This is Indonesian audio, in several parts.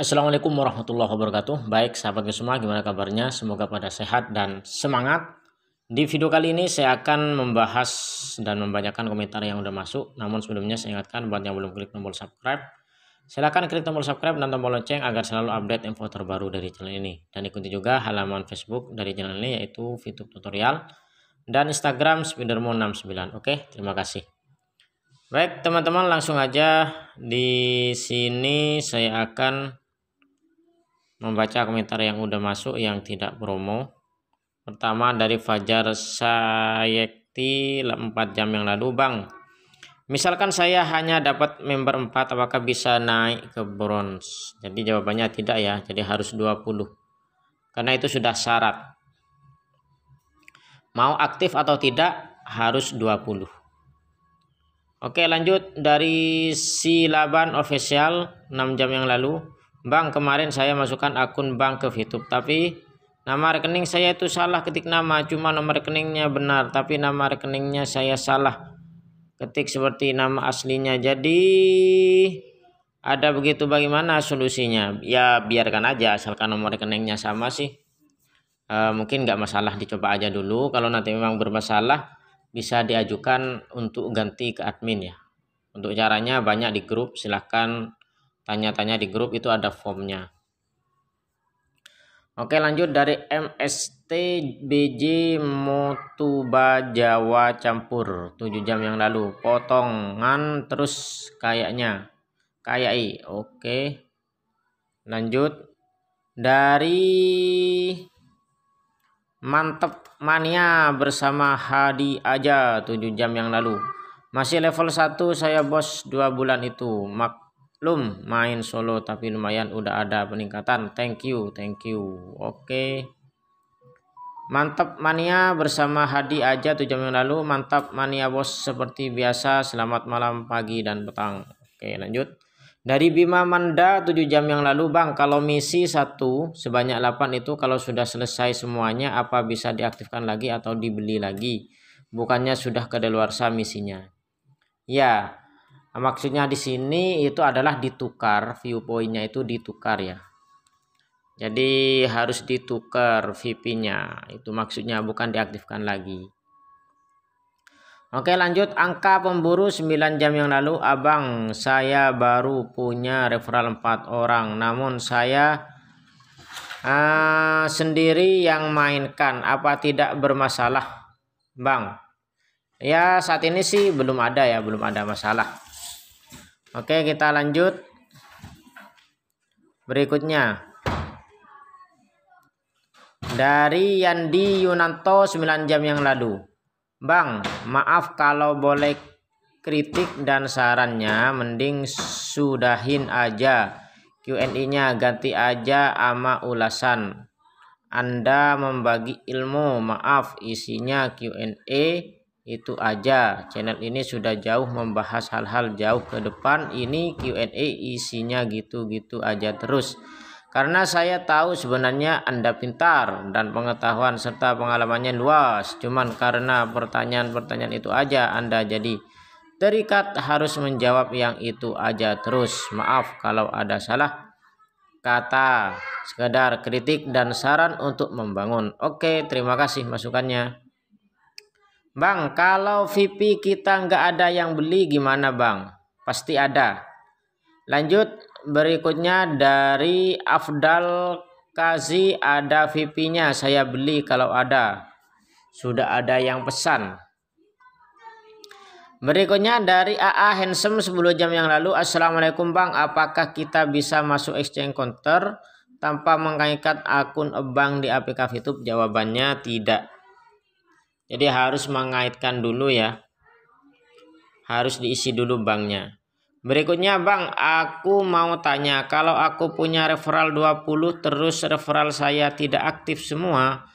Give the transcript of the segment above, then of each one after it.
Assalamualaikum warahmatullahi wabarakatuh. Baik sahabatku semua, gimana kabarnya? Semoga pada sehat dan semangat. Di video kali ini saya akan membahas dan membanyakan komentar yang udah masuk. Namun sebelumnya saya ingatkan buat yang belum klik tombol subscribe, Silahkan klik tombol subscribe dan tombol lonceng agar selalu update info terbaru dari channel ini. Dan ikuti juga halaman Facebook dari channel ini yaitu fitur tutorial dan Instagram Spidermoon69. Oke, terima kasih. Baik, teman-teman langsung aja di sini saya akan membaca komentar yang udah masuk yang tidak promo. Pertama dari Fajar Sayekti 4 jam yang lalu, Bang. Misalkan saya hanya dapat member 4, apakah bisa naik ke bronze? Jadi jawabannya tidak ya, jadi harus 20. Karena itu sudah syarat. Mau aktif atau tidak harus 20. Oke lanjut dari si Laban Official 6 jam yang lalu. Bang kemarin saya masukkan akun bank ke Fitup tapi nama rekening saya itu salah ketik nama cuma nomor rekeningnya benar tapi nama rekeningnya saya salah ketik seperti nama aslinya jadi ada begitu bagaimana solusinya ya biarkan aja asalkan nomor rekeningnya sama sih e, mungkin nggak masalah dicoba aja dulu kalau nanti memang bermasalah bisa diajukan untuk ganti ke admin ya untuk caranya banyak di grup silahkan tanya-tanya di grup itu ada formnya Oke lanjut dari MST Motuba Jawa campur 7 jam yang lalu potongan terus kayaknya kayak i oke lanjut dari mantep mania bersama Hadi aja 7 jam yang lalu masih level 1 saya bos 2 bulan itu mak belum main solo tapi lumayan udah ada peningkatan thank you thank you oke mantap mania bersama Hadi aja tujuh jam yang lalu mantap mania bos seperti biasa selamat malam pagi dan petang oke lanjut dari Bima Manda 7 jam yang lalu Bang kalau misi satu sebanyak 8 itu kalau sudah selesai semuanya apa bisa diaktifkan lagi atau dibeli lagi bukannya sudah kedaluarsa misinya ya Nah, maksudnya di sini itu adalah ditukar, viewpointnya itu ditukar ya. Jadi harus ditukar VP-nya. Itu maksudnya bukan diaktifkan lagi. Oke lanjut angka pemburu 9 jam yang lalu abang saya baru punya referral 4 orang namun saya uh, sendiri yang mainkan apa tidak bermasalah bang ya saat ini sih belum ada ya belum ada masalah Oke, kita lanjut. Berikutnya. Dari Yandi Yunanto 9 jam yang lalu. Bang, maaf kalau boleh kritik dan sarannya mending sudahin aja Q&A-nya ganti aja ama ulasan. Anda membagi ilmu, maaf isinya Q&A itu aja channel ini sudah jauh membahas hal-hal jauh ke depan ini Q&A isinya gitu-gitu aja terus karena saya tahu sebenarnya Anda pintar dan pengetahuan serta pengalamannya luas cuman karena pertanyaan-pertanyaan itu aja Anda jadi terikat harus menjawab yang itu aja terus maaf kalau ada salah kata sekedar kritik dan saran untuk membangun oke terima kasih masukannya Bang, kalau VIP kita nggak ada yang beli gimana bang? Pasti ada. Lanjut berikutnya dari Afdal Kazi ada vip nya saya beli kalau ada. Sudah ada yang pesan. Berikutnya dari AA Handsome 10 jam yang lalu. Assalamualaikum bang, apakah kita bisa masuk exchange counter tanpa mengkaitkan akun bank di APK Fitup? Jawabannya tidak. Jadi harus mengaitkan dulu ya. Harus diisi dulu banknya. Berikutnya Bang, aku mau tanya kalau aku punya referral 20 terus referral saya tidak aktif semua,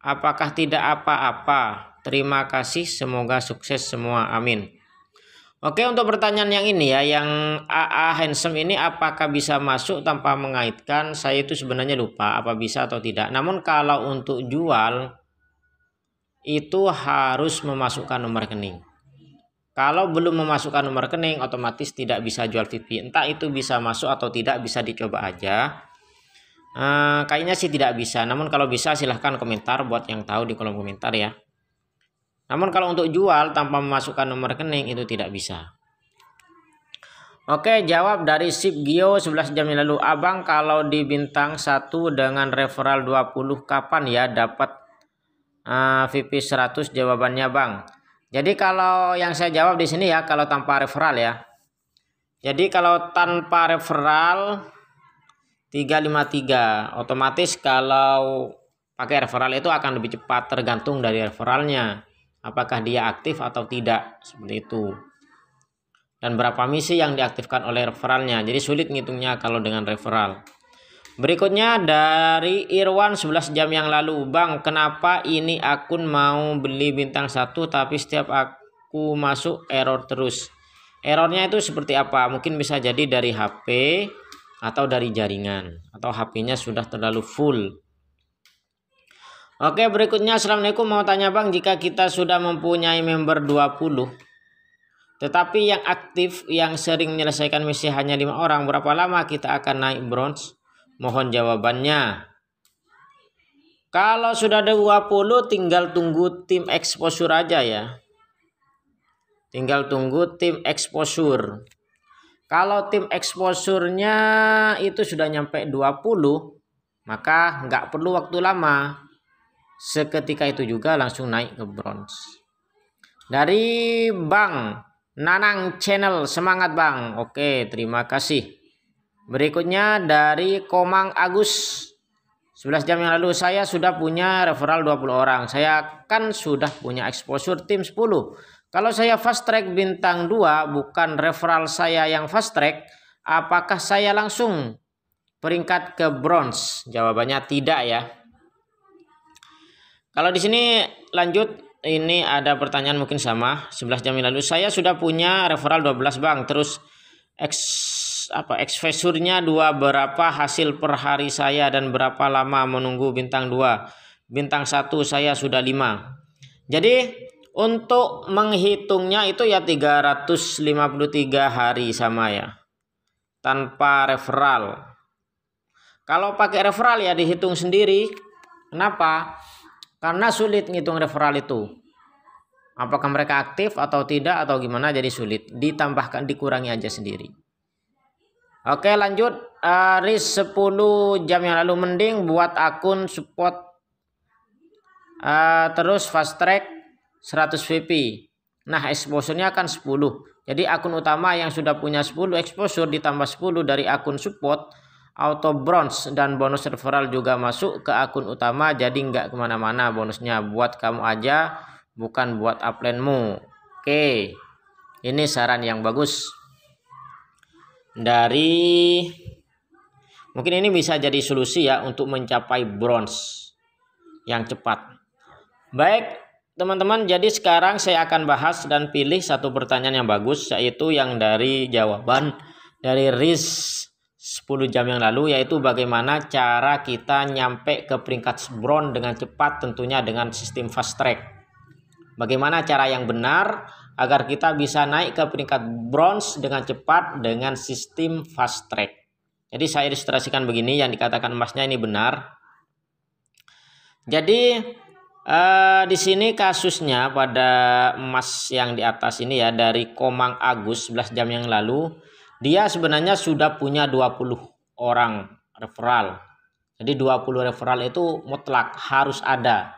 apakah tidak apa-apa? Terima kasih, semoga sukses semua. Amin. Oke, untuk pertanyaan yang ini ya, yang AA handsome ini apakah bisa masuk tanpa mengaitkan? Saya itu sebenarnya lupa apa bisa atau tidak. Namun kalau untuk jual itu harus memasukkan nomor rekening. Kalau belum memasukkan nomor rekening, otomatis tidak bisa jual TV. Entah itu bisa masuk atau tidak, bisa dicoba aja. Eh, kayaknya sih tidak bisa. Namun kalau bisa silahkan komentar buat yang tahu di kolom komentar ya. Namun kalau untuk jual tanpa memasukkan nomor rekening itu tidak bisa. Oke, jawab dari Sip Gio 11 jam yang lalu. Abang kalau di bintang 1 dengan referral 20 kapan ya dapat uh, VP 100 jawabannya Bang. Jadi kalau yang saya jawab di sini ya kalau tanpa referral ya. Jadi kalau tanpa referral 353 otomatis kalau pakai referral itu akan lebih cepat tergantung dari referralnya apakah dia aktif atau tidak seperti itu dan berapa misi yang diaktifkan oleh referralnya jadi sulit ngitungnya kalau dengan referral Berikutnya dari Irwan 11 jam yang lalu. Bang, kenapa ini akun mau beli bintang satu tapi setiap aku masuk error terus? Errornya itu seperti apa? Mungkin bisa jadi dari HP atau dari jaringan atau HP-nya sudah terlalu full. Oke, berikutnya Assalamualaikum mau tanya Bang, jika kita sudah mempunyai member 20 tetapi yang aktif yang sering menyelesaikan misi hanya lima orang, berapa lama kita akan naik bronze? Mohon jawabannya. Kalau sudah 20 tinggal tunggu tim exposure aja ya. Tinggal tunggu tim exposure. Kalau tim exposure-nya itu sudah nyampe 20, maka nggak perlu waktu lama. Seketika itu juga langsung naik ke bronze. Dari Bang Nanang Channel, semangat Bang. Oke, terima kasih. Berikutnya dari Komang Agus. 11 jam yang lalu saya sudah punya referral 20 orang. Saya kan sudah punya exposure tim 10. Kalau saya fast track bintang 2 bukan referral saya yang fast track, apakah saya langsung peringkat ke bronze? Jawabannya tidak ya. Kalau di sini lanjut ini ada pertanyaan mungkin sama 11 jam yang lalu saya sudah punya referral 12 Bang terus apa exposure dua berapa hasil per hari saya dan berapa lama menunggu bintang dua bintang satu saya sudah lima jadi untuk menghitungnya itu ya 353 hari sama ya tanpa referral kalau pakai referral ya dihitung sendiri kenapa karena sulit ngitung referral itu apakah mereka aktif atau tidak atau gimana jadi sulit ditambahkan dikurangi aja sendiri Oke lanjut hari 10 jam yang lalu mending buat akun support uh, terus fast track 100 VP. Nah exposure-nya akan 10. Jadi akun utama yang sudah punya 10 exposure ditambah 10 dari akun support auto bronze dan bonus referral juga masuk ke akun utama jadi nggak kemana-mana bonusnya buat kamu aja bukan buat upline Oke ini saran yang bagus dari mungkin ini bisa jadi solusi ya untuk mencapai bronze yang cepat. Baik, teman-teman, jadi sekarang saya akan bahas dan pilih satu pertanyaan yang bagus yaitu yang dari jawaban dari Riz 10 jam yang lalu yaitu bagaimana cara kita nyampe ke peringkat bronze dengan cepat tentunya dengan sistem fast track. Bagaimana cara yang benar agar kita bisa naik ke peringkat bronze dengan cepat dengan sistem fast track. Jadi saya ilustrasikan begini yang dikatakan emasnya ini benar. Jadi eh, di sini kasusnya pada emas yang di atas ini ya dari Komang Agus 11 jam yang lalu dia sebenarnya sudah punya 20 orang referral. Jadi 20 referral itu mutlak harus ada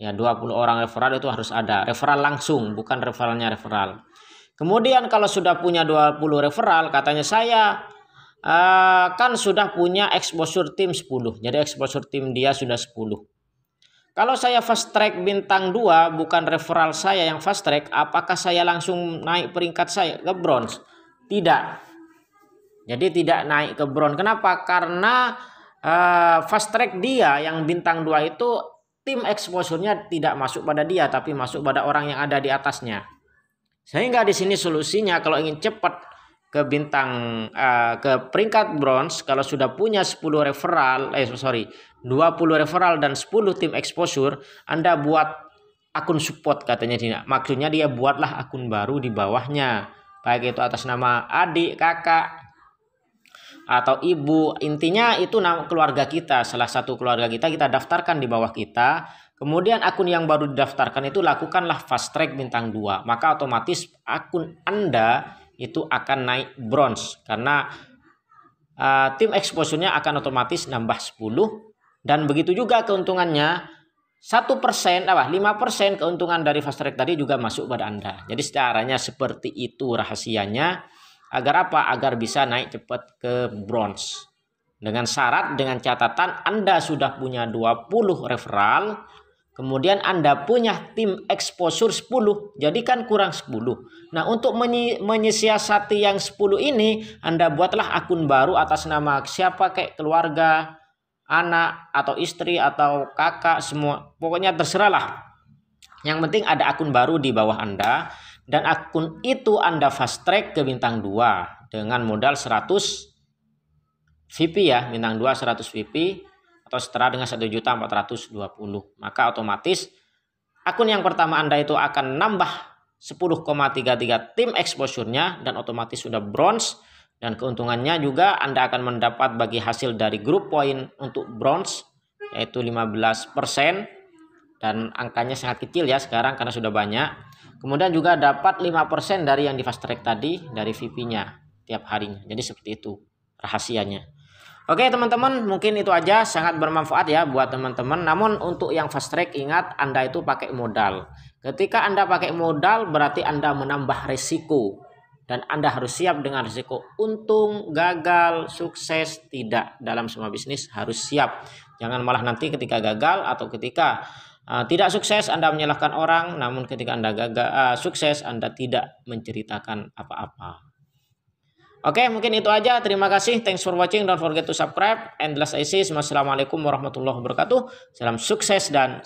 Ya 20 orang referral itu harus ada. Referral langsung bukan referralnya referral. Kemudian kalau sudah punya 20 referral katanya saya uh, kan sudah punya exposure team 10. Jadi exposure team dia sudah 10. Kalau saya fast track bintang 2 bukan referral saya yang fast track, apakah saya langsung naik peringkat saya ke bronze? Tidak. Jadi tidak naik ke bronze. Kenapa? Karena uh, fast track dia yang bintang 2 itu tim exposure-nya tidak masuk pada dia tapi masuk pada orang yang ada di atasnya. Sehingga di sini solusinya kalau ingin cepat ke bintang uh, ke peringkat bronze kalau sudah punya 10 referral eh sorry 20 referral dan 10 tim exposure Anda buat akun support katanya dia maksudnya dia buatlah akun baru di bawahnya baik itu atas nama adik kakak atau ibu. Intinya itu keluarga kita, salah satu keluarga kita kita daftarkan di bawah kita. Kemudian akun yang baru didaftarkan itu lakukanlah fast track bintang 2. Maka otomatis akun Anda itu akan naik bronze karena uh, tim exposure-nya akan otomatis nambah 10 dan begitu juga keuntungannya satu persen apa lima persen keuntungan dari fast track tadi juga masuk pada anda jadi caranya seperti itu rahasianya Agar apa? Agar bisa naik cepat ke bronze. Dengan syarat, dengan catatan Anda sudah punya 20 referral, kemudian Anda punya tim exposure 10, jadi kan kurang 10. Nah, untuk menyiasati yang 10 ini, Anda buatlah akun baru atas nama siapa kayak keluarga, anak, atau istri, atau kakak, semua. Pokoknya terserahlah. Yang penting ada akun baru di bawah Anda dan akun itu Anda fast track ke bintang 2 dengan modal 100 VP ya, bintang 2 100 VP atau setara dengan 1.420. Maka otomatis akun yang pertama Anda itu akan nambah 10,33 tim exposure-nya dan otomatis sudah bronze dan keuntungannya juga Anda akan mendapat bagi hasil dari grup poin untuk bronze yaitu 15% dan angkanya sangat kecil ya sekarang karena sudah banyak Kemudian juga dapat 5% dari yang di fast track tadi dari VP-nya tiap harinya. Jadi seperti itu rahasianya. Oke teman-teman mungkin itu aja sangat bermanfaat ya buat teman-teman. Namun untuk yang fast track ingat Anda itu pakai modal. Ketika Anda pakai modal berarti Anda menambah risiko. Dan Anda harus siap dengan risiko untung, gagal, sukses, tidak. Dalam semua bisnis harus siap. Jangan malah nanti ketika gagal atau ketika Ah, tidak sukses Anda menyalahkan orang, namun ketika Anda gagal uh, ah, sukses Anda tidak menceritakan apa-apa. Oke, mungkin itu aja. Terima kasih. Thanks for watching. Don't forget to subscribe. Endless ISIS. Wassalamualaikum warahmatullahi wabarakatuh. Salam sukses dan